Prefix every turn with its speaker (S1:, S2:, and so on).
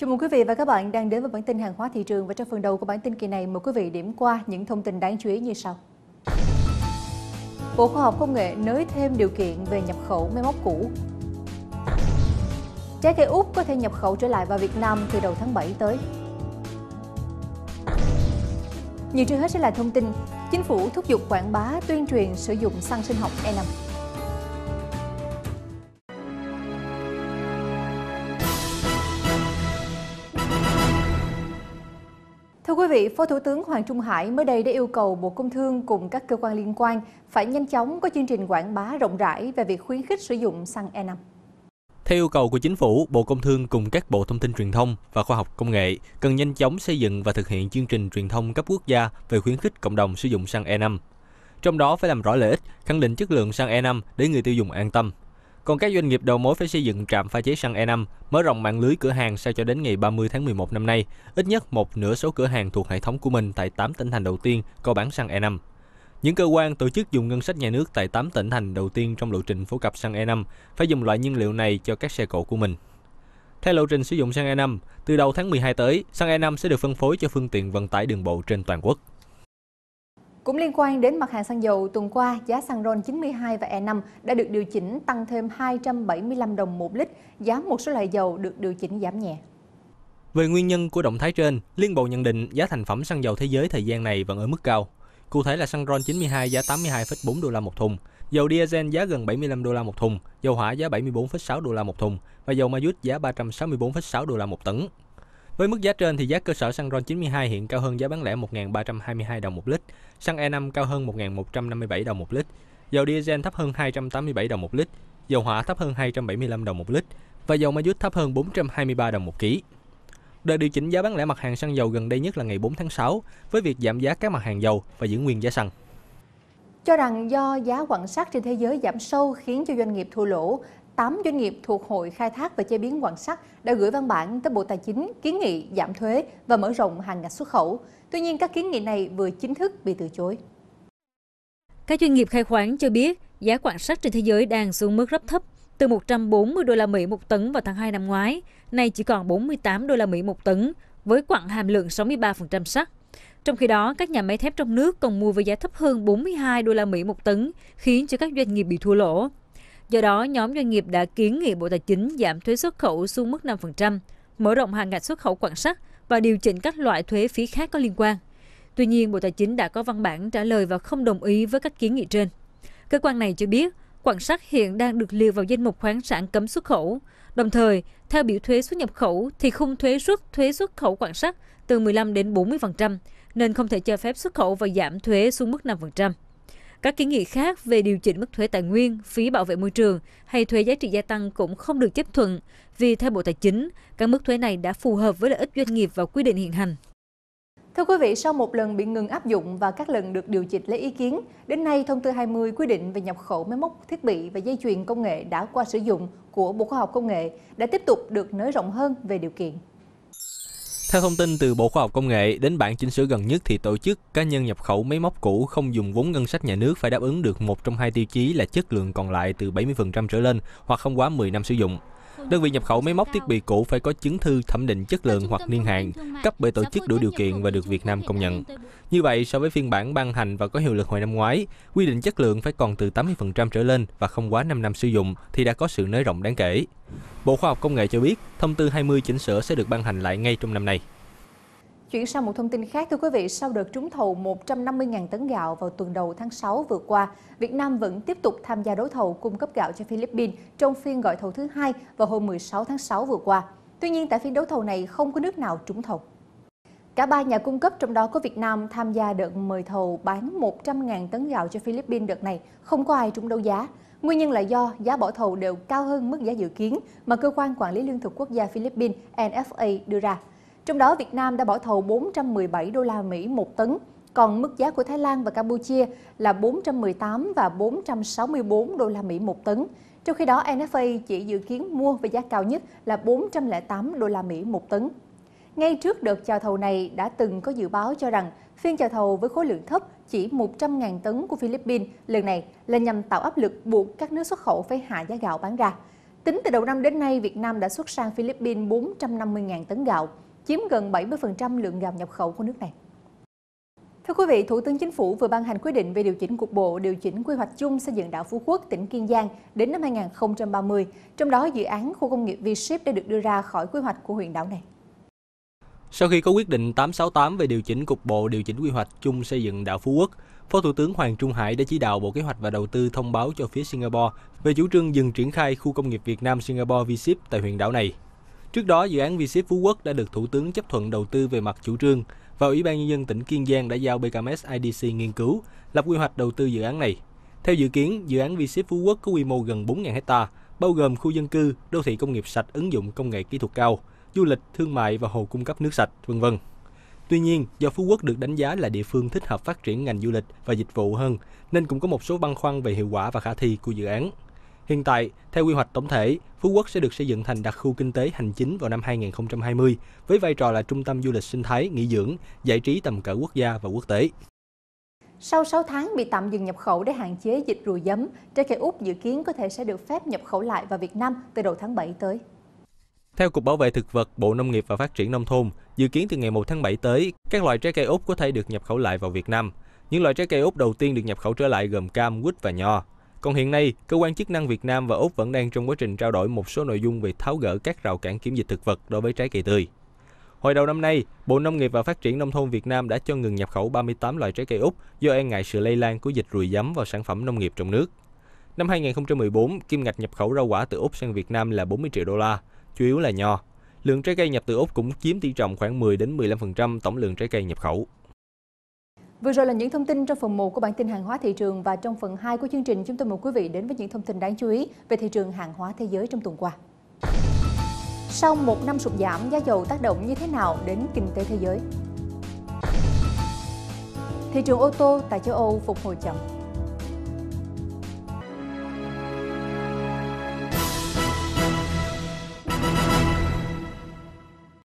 S1: Chào mừng quý vị và các bạn đang đến với bản tin hàng hóa thị trường và trong phần đầu của bản tin kỳ này mời quý vị điểm qua những thông tin đáng chú ý như sau. Bộ Khoa học Công nghệ nới thêm điều kiện về nhập khẩu máy móc cũ. Trái cây Úc có thể nhập khẩu trở lại vào Việt Nam từ đầu tháng 7 tới. Như trước hết sẽ là thông tin, chính phủ thúc giục quảng bá tuyên truyền sử dụng xăng sinh học E5. quý vị, Phó Thủ tướng Hoàng Trung Hải mới đây đã yêu cầu Bộ Công Thương cùng các cơ quan liên quan phải nhanh chóng có chương trình quảng bá rộng rãi về việc khuyến khích sử dụng xăng E5.
S2: Theo yêu cầu của Chính phủ, Bộ Công Thương cùng các Bộ Thông tin Truyền thông và Khoa học Công nghệ cần nhanh chóng xây dựng và thực hiện chương trình truyền thông cấp quốc gia về khuyến khích cộng đồng sử dụng xăng E5. Trong đó phải làm rõ lợi ích, khẳng định chất lượng xăng E5 để người tiêu dùng an tâm, còn các doanh nghiệp đầu mối phải xây dựng trạm pha chế xăng E5, mở rộng mạng lưới cửa hàng sao cho đến ngày 30 tháng 11 năm nay, ít nhất một nửa số cửa hàng thuộc hệ thống của mình tại 8 tỉnh thành đầu tiên có bán xăng E5. Những cơ quan tổ chức dùng ngân sách nhà nước tại 8 tỉnh thành đầu tiên trong lộ trình phổ cập xăng E5 phải dùng loại nhiên liệu này cho các xe cộ của mình. Theo lộ trình sử dụng xăng E5, từ đầu tháng 12 tới, xăng E5 sẽ được phân phối cho phương tiện vận tải đường bộ trên toàn quốc.
S1: Cũng liên quan đến mặt hàng xăng dầu, tuần qua giá xăng RON 92 và E5 đã được điều chỉnh tăng thêm 275 đồng một lít, giá một số loại dầu được điều chỉnh giảm nhẹ.
S2: Về nguyên nhân của động thái trên, Liên Bộ nhận định giá thành phẩm xăng dầu thế giới thời gian này vẫn ở mức cao. Cụ thể là xăng RON 92 giá 82,4 đô la một thùng, dầu diesel giá gần 75 đô la một thùng, dầu hỏa giá 74,6 đô la một thùng và dầu ma giá 364,6 đô la một tấn. Với mức giá trên thì giá cơ sở xăng RON 92 hiện cao hơn giá bán lẻ 1.322 đồng một lít, xăng E5 cao hơn 1.157 đồng một lít, dầu diesel thấp hơn 287 đồng một lít, dầu hỏa thấp hơn 275 đồng một lít và dầu ma dút thấp hơn 423 đồng một ký. Đợt điều chỉnh giá bán lẻ mặt hàng xăng dầu gần đây nhất là ngày 4 tháng 6 với việc giảm giá các mặt hàng dầu và giữ nguyên giá xăng.
S1: Cho rằng do giá quặng sắt trên thế giới giảm sâu khiến cho doanh nghiệp thua lỗ, 8 doanh nghiệp thuộc Hội Khai thác và Chế biến Quảng Sắt đã gửi văn bản tới Bộ Tài chính kiến nghị giảm thuế và mở rộng hàng ngạch xuất khẩu. Tuy nhiên, các kiến nghị này vừa chính thức bị từ chối.
S3: Các doanh nghiệp khai khoáng cho biết giá quảng sắt trên thế giới đang xuống mức rất thấp, từ 140 đô la Mỹ một tấn vào tháng 2 năm ngoái, nay chỉ còn 48 đô la Mỹ một tấn, với quặng hàm lượng 63% sắt. Trong khi đó, các nhà máy thép trong nước còn mua với giá thấp hơn 42 đô la Mỹ một tấn, khiến cho các doanh nghiệp bị thua lỗ. Do đó, nhóm doanh nghiệp đã kiến nghị Bộ Tài chính giảm thuế xuất khẩu xuống mức 5%, mở rộng hàng ngạch xuất khẩu quảng sắt và điều chỉnh các loại thuế phí khác có liên quan. Tuy nhiên, Bộ Tài chính đã có văn bản trả lời và không đồng ý với các kiến nghị trên. Cơ quan này cho biết, quảng sắt hiện đang được liệt vào danh mục khoáng sản cấm xuất khẩu. Đồng thời, theo biểu thuế xuất nhập khẩu thì khung thuế xuất thuế xuất khẩu quảng sắt từ 15 đến 40%, nên không thể cho phép xuất khẩu và giảm thuế xuống mức 5%. Các kiến nghị khác về điều chỉnh mức thuế tài nguyên, phí bảo vệ môi trường hay thuế giá trị gia tăng cũng không được chấp thuận vì theo Bộ Tài chính, các mức thuế này đã
S1: phù hợp với lợi ích doanh nghiệp và quy định hiện hành. Thưa quý vị, sau một lần bị ngừng áp dụng và các lần được điều chỉnh lấy ý kiến, đến nay thông tư 20 quy định về nhập khẩu máy móc thiết bị và dây chuyền công nghệ đã qua sử dụng của Bộ Khoa học Công nghệ đã tiếp tục được nới rộng hơn về điều kiện.
S2: Theo thông tin từ Bộ Khoa học Công nghệ, đến bản chỉnh sửa gần nhất thì tổ chức cá nhân nhập khẩu máy móc cũ không dùng vốn ngân sách nhà nước phải đáp ứng được một trong hai tiêu chí là chất lượng còn lại từ 70% trở lên hoặc không quá 10 năm sử dụng. Đơn vị nhập khẩu máy móc thiết bị cũ phải có chứng thư thẩm định chất lượng hoặc niên hạn, cấp bởi tổ chức đủ điều kiện và được Việt Nam công nhận. Như vậy, so với phiên bản ban hành và có hiệu lực hồi năm ngoái, quy định chất lượng phải còn từ 80% trở lên và không quá 5 năm sử dụng thì đã có sự nới rộng đáng kể. Bộ Khoa học Công nghệ cho biết, thông tư 20 chỉnh sửa sẽ được ban hành lại ngay trong năm nay.
S1: Chuyển sang một thông tin khác, thưa quý vị, sau đợt trúng thầu 150.000 tấn gạo vào tuần đầu tháng 6 vừa qua, Việt Nam vẫn tiếp tục tham gia đấu thầu cung cấp gạo cho Philippines trong phiên gọi thầu thứ hai vào hôm 16 tháng 6 vừa qua. Tuy nhiên, tại phiên đấu thầu này không có nước nào trúng thầu. Cả ba nhà cung cấp trong đó có Việt Nam tham gia đợt mời thầu bán 100.000 tấn gạo cho Philippines đợt này, không có ai trúng đấu giá. Nguyên nhân là do giá bỏ thầu đều cao hơn mức giá dự kiến mà cơ quan quản lý lương thực quốc gia Philippines NFA đưa ra. Trong đó, Việt Nam đã bỏ thầu 417 đô la Mỹ một tấn, còn mức giá của Thái Lan và Campuchia là 418 và 464 đô la Mỹ một tấn. Trong khi đó, NFA chỉ dự kiến mua với giá cao nhất là 408 đô la Mỹ một tấn. Ngay trước đợt chào thầu này đã từng có dự báo cho rằng phiên chào thầu với khối lượng thấp chỉ 100.000 tấn của Philippines lần này là nhằm tạo áp lực buộc các nước xuất khẩu phải hạ giá gạo bán ra. Tính từ đầu năm đến nay, Việt Nam đã xuất sang Philippines 450.000 tấn gạo, chiếm gần 70% lượng gạo nhập khẩu của nước này. Thưa quý vị, Thủ tướng Chính phủ vừa ban hành quyết định về điều chỉnh cục bộ điều chỉnh quy hoạch chung xây dựng đảo Phú Quốc, tỉnh Kiên Giang đến năm 2030, trong đó dự án khu công nghiệp V-Ship đã được đưa ra khỏi quy hoạch của huyện đảo này.
S2: Sau khi có quyết định 868 về điều chỉnh cục bộ điều chỉnh quy hoạch chung xây dựng đảo Phú Quốc, Phó Thủ tướng Hoàng Trung Hải đã chỉ đạo Bộ Kế hoạch và Đầu tư thông báo cho phía Singapore về chủ trương dừng triển khai khu công nghiệp Việt Nam Singapore V-Ship tại huyện đảo này. Trước đó, dự án V-Ship Phú Quốc đã được Thủ tướng chấp thuận đầu tư về mặt chủ trương và Ủy ban Nhân dân tỉnh Kiên Giang đã giao BKMS IDC nghiên cứu, lập quy hoạch đầu tư dự án này. Theo dự kiến, dự án V-Ship Phú Quốc có quy mô gần 4.000 hecta, bao gồm khu dân cư, đô thị công nghiệp sạch ứng dụng công nghệ kỹ thuật cao, du lịch, thương mại và hồ cung cấp nước sạch, vân vân. Tuy nhiên, do Phú Quốc được đánh giá là địa phương thích hợp phát triển ngành du lịch và dịch vụ hơn, nên cũng có một số băn khoăn về hiệu quả và khả thi của dự án. Hiện tại, theo quy hoạch tổng thể, Phú Quốc sẽ được xây dựng thành đặc khu kinh tế hành chính vào năm 2020 với vai trò là trung tâm du lịch sinh thái, nghỉ dưỡng, giải trí tầm cỡ quốc gia và quốc tế.
S1: Sau 6 tháng bị tạm dừng nhập khẩu để hạn chế dịch rùi giấm, trái cây Úc dự kiến có thể sẽ được phép nhập khẩu lại vào Việt Nam từ đầu tháng 7 tới.
S2: Theo Cục Bảo vệ Thực vật, Bộ Nông nghiệp và Phát triển Nông thôn, dự kiến từ ngày 1 tháng 7 tới, các loại trái cây Úc có thể được nhập khẩu lại vào Việt Nam. Những loại trái cây Úc đầu tiên được nhập khẩu trở lại gồm cam, quýt và nho. Còn hiện nay, cơ quan chức năng Việt Nam và Úc vẫn đang trong quá trình trao đổi một số nội dung về tháo gỡ các rào cản kiểm dịch thực vật đối với trái cây tươi. Hồi đầu năm nay, Bộ Nông nghiệp và Phát triển Nông thôn Việt Nam đã cho ngừng nhập khẩu 38 loại trái cây Úc do e ngại sự lây lan của dịch ruồi giấm vào sản phẩm nông nghiệp trong nước. Năm 2014, kim ngạch nhập khẩu rau quả từ Úc sang Việt Nam là 40 triệu đô la, chủ yếu là nho. Lượng trái cây nhập từ Úc cũng chiếm tỷ trọng khoảng 10 đến 15% tổng lượng trái cây nhập khẩu.
S1: Vừa rồi là những thông tin trong phần 1 của bản tin hàng hóa thị trường và trong phần 2 của chương trình chúng tôi mời quý vị đến với những thông tin đáng chú ý về thị trường hàng hóa thế giới trong tuần qua. Sau một năm sụt giảm, giá dầu tác động như thế nào đến kinh tế thế giới? Thị trường ô tô tại châu Âu phục hồi chậm.